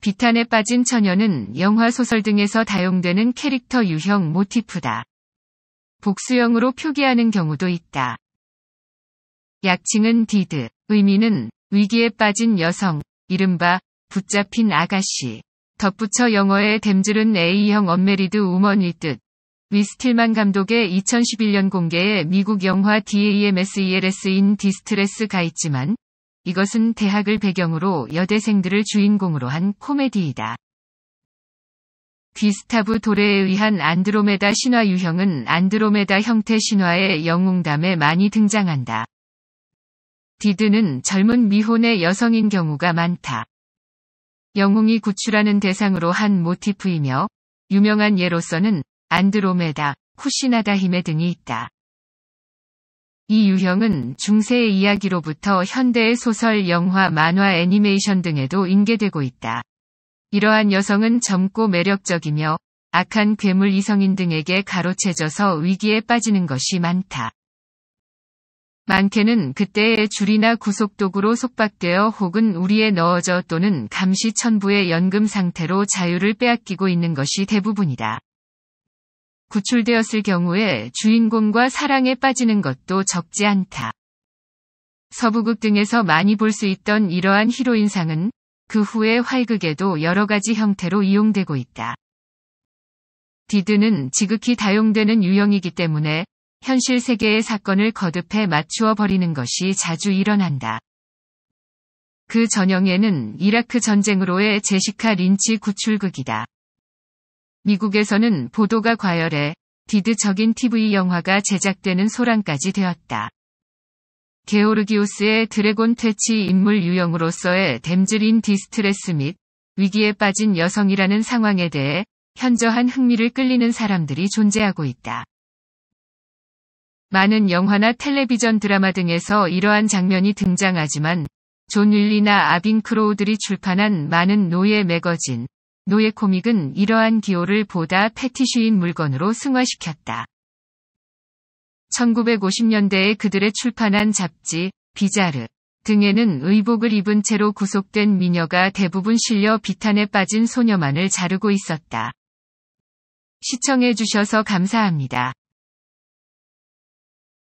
비탄에 빠진 처녀는 영화 소설 등에서 다용되는 캐릭터 유형 모티프다. 복수형으로 표기하는 경우도 있다. 약칭은 디드, 의미는 위기에 빠진 여성, 이른바 붙잡힌 아가씨. 덧붙여 영어의 댐즐은 A형 언메리드 우먼일 듯. 위스틸만 감독의 2011년 공개의 미국 영화 DAMSELS인 디스트레스가 있지만 이것은 대학을 배경으로 여대생들을 주인공으로 한 코미디이다. 귀스타브 도레에 의한 안드로메다 신화 유형은 안드로메다 형태 신화의 영웅담에 많이 등장한다. 디드는 젊은 미혼의 여성인 경우가 많다. 영웅이 구출하는 대상으로 한 모티프이며 유명한 예로서는 안드로메다, 쿠시나다 히메 등이 있다. 이 유형은 중세의 이야기로부터 현대의 소설, 영화, 만화, 애니메이션 등에도 인계되고 있다. 이러한 여성은 젊고 매력적이며 악한 괴물 이성인 등에게 가로채져서 위기에 빠지는 것이 많다. 많게는 그때의 줄이나 구속도구로 속박되어 혹은 우리에 넣어져 또는 감시천부의 연금 상태로 자유를 빼앗기고 있는 것이 대부분이다. 구출되었을 경우에 주인공과 사랑에 빠지는 것도 적지 않다. 서부극 등에서 많이 볼 수 있던 이러한 히로인상은 그 후의 활극에도 여러 가지 형태로 이용되고 있다. 디드는 지극히 다용되는 유형이기 때문에 현실 세계의 사건을 거듭해 맞추어 버리는 것이 자주 일어난다. 그 전형에는 이라크 전쟁으로의 제시카 린치 구출극이다. 미국에서는 보도가 과열해 디드적인 TV 영화가 제작되는 소란까지 되었다. 게오르기우스의 드래곤 퇴치 인물 유형으로서의 댐즐인 디스트레스 및 위기에 빠진 여성이라는 상황에 대해 현저한 흥미를 끌리는 사람들이 존재하고 있다. 많은 영화나 텔레비전 드라마 등에서 이러한 장면이 등장하지만 존 윌리나 아빙크로우들이 출판한 많은 노예 매거진, 노예 코믹은 이러한 기호를 보다 패티쉬인 물건으로 승화시켰다. 1950년대에 그들의 출판한 잡지, 비자르 등에는 의복을 입은 채로 구속된 미녀가 대부분 실려 비탄에 빠진 소녀만을 자르고 있었다. 시청해주셔서 감사합니다.